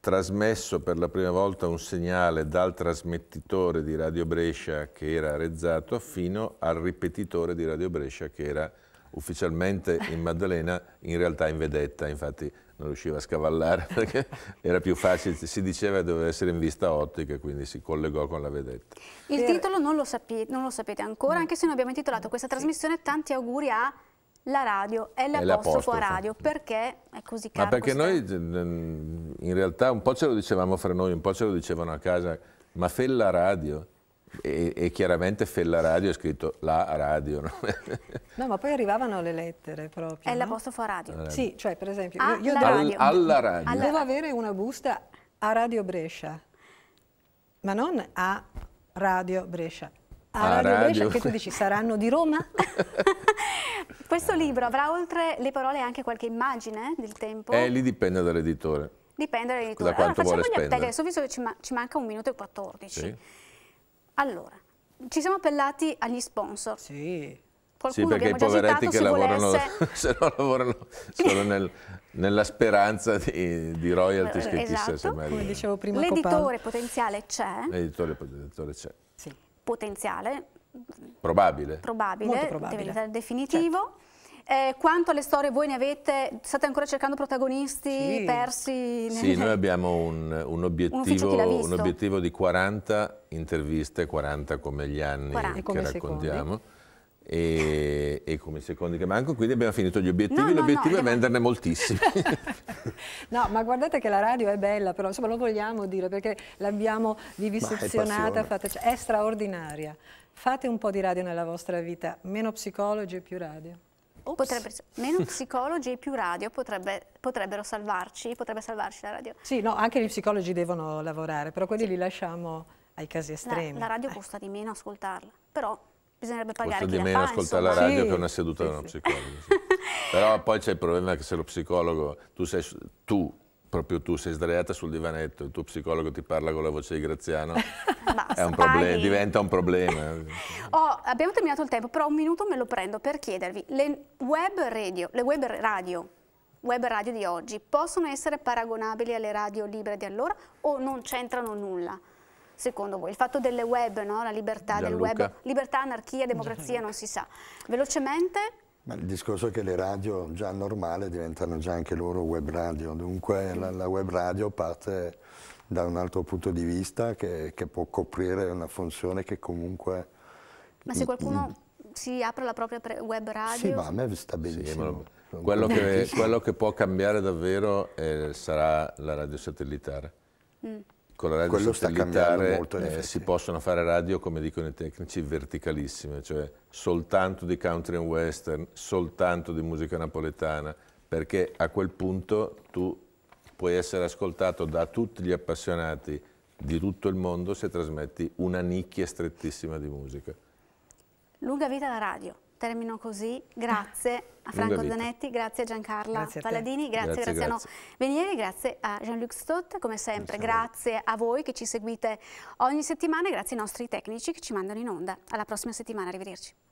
trasmesso per la prima volta un segnale dal trasmettitore di Radio Brescia che era Rezzato fino al ripetitore di Radio Brescia che era ufficialmente in Maddalena, in realtà in vedetta, infatti non riusciva a scavallare *laughs* perché era più facile, si diceva che doveva essere in vista ottica, quindi si collegò con la vedetta. Il titolo non lo, sapete, non lo sapete ancora, anche se noi abbiamo intitolato questa trasmissione Tanti auguri a la radio è l'apostrofo a radio. Perché è così caro? Ma perché noi mm, mm, in realtà un po' ce lo dicevamo fra noi, un po' ce lo dicevano a casa, ma Fella Radio... E, e, chiaramente Fella Radio è scritto la radio. No? no, ma poi arrivavano le lettere proprio. È no? l'apostrofo a radio. Eh. Sì, cioè per esempio, a ah, io devo, radio. alla radio. Alla... Devo avere una busta a Radio Brescia, ma non a Radio Brescia, a Radio, Radio Brescia, che tu dici saranno di Roma? *laughs* *laughs* Questo libro avrà oltre le parole anche qualche immagine del tempo? Eh, lì dipende dall'editore. Dipende dall'editore. Da allora facciamo gli appelli, adesso visto che ci, manca un minuto e 14. Sì. Allora, ci siamo appellati agli sponsor. Sì. Qualcuno sì, perché i poveretti che lavorano, *laughs* se no lavorano solo nel, nella speranza di, di royalties allora, eh, che chissà se esatto. meglio. Come dicevo prima, l'editore potenziale c'è. L'editore potenziale c'è potenziale. Probabile. Probabile, probabile. definitivo. Certo. Eh, quanto alle storie voi ne avete? State ancora cercando protagonisti sì. persi? Sì, noi abbiamo un, un, obiettivo, un, un, obiettivo, di 40 interviste, 40 come gli anni come che raccontiamo. Secondi e, e, come secondi che manco, quindi abbiamo finito gli obiettivi, no, no, l'obiettivo no, è venderne moltissimi. *laughs* no, ma guardate che la radio è bella, però insomma lo vogliamo dire perché l'abbiamo vivisezionata, è, cioè, è straordinaria. Fate un po' di radio nella vostra vita, meno psicologi e più radio. Potrebbe, meno psicologi e più radio potrebbe, potrebbero salvarci, potrebbe salvarci la radio. Sì, no, anche gli psicologi devono lavorare, però quelli sì. li lasciamo ai casi estremi. La, la radio costa di meno ascoltarla, però bisognerebbe pagare Costa chi di meno fa, ascoltare insomma. la radio sì. che una seduta sì, da uno psicologo. Sì. *laughs* Però poi c'è il problema che se lo psicologo, tu sei, tu, proprio tu sei sdraiata sul divanetto, il tuo psicologo ti parla con la voce di Graziano, *laughs* un problema, diventa un problema. *laughs* oh, abbiamo terminato il tempo, però un minuto me lo prendo per chiedervi, le web radio, le web radio, web radio di oggi possono essere paragonabili alle radio libere di allora o non c'entrano nulla? secondo voi? Il fatto delle web, no? la libertà Gianluca. del web, libertà, anarchia, democrazia, Gianluca. non si sa. Velocemente? Ma il discorso è che le radio già normale diventano già anche loro web radio, dunque la, la web radio parte da un altro punto di vista che, che può coprire una funzione che comunque... Ma se qualcuno si apre la propria web radio... Sì, ma a me sta benissimo. Sì, quello, che, quello, che, può cambiare davvero eh, sarà la radio satellitare. Mm con la radio Quello satellitare molto, eh, si possono fare radio, come dicono i tecnici, verticalissime, cioè soltanto di country and western, soltanto di musica napoletana, perché a quel punto tu puoi essere ascoltato da tutti gli appassionati di tutto il mondo se trasmetti una nicchia strettissima di musica. Lunga vita alla radio termino così. Grazie a Franco Zanetti, grazie a Giancarla grazie a Palladini, grazie, a Graziano Venieri, grazie a Jean-Luc Stott, come sempre. Grazie. grazie a voi che ci seguite ogni settimana e grazie ai nostri tecnici che ci mandano in onda. Alla prossima settimana, arrivederci.